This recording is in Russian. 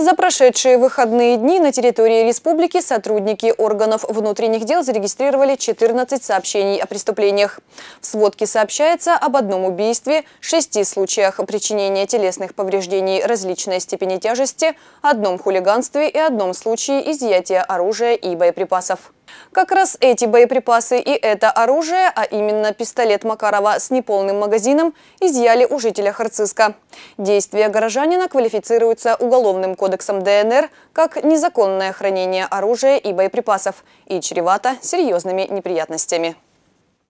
За прошедшие выходные дни на территории республики сотрудники органов внутренних дел зарегистрировали 14 сообщений о преступлениях. В сводке сообщается об одном убийстве, шести случаях причинения телесных повреждений различной степени тяжести, одном хулиганстве и одном случае изъятия оружия и боеприпасов. Как раз эти боеприпасы и это оружие, а именно пистолет Макарова с неполным магазином, изъяли у жителя Харциска. Действия горожанина квалифицируются Уголовным кодексом ДНР как незаконное хранение оружия и боеприпасов и чревато серьезными неприятностями.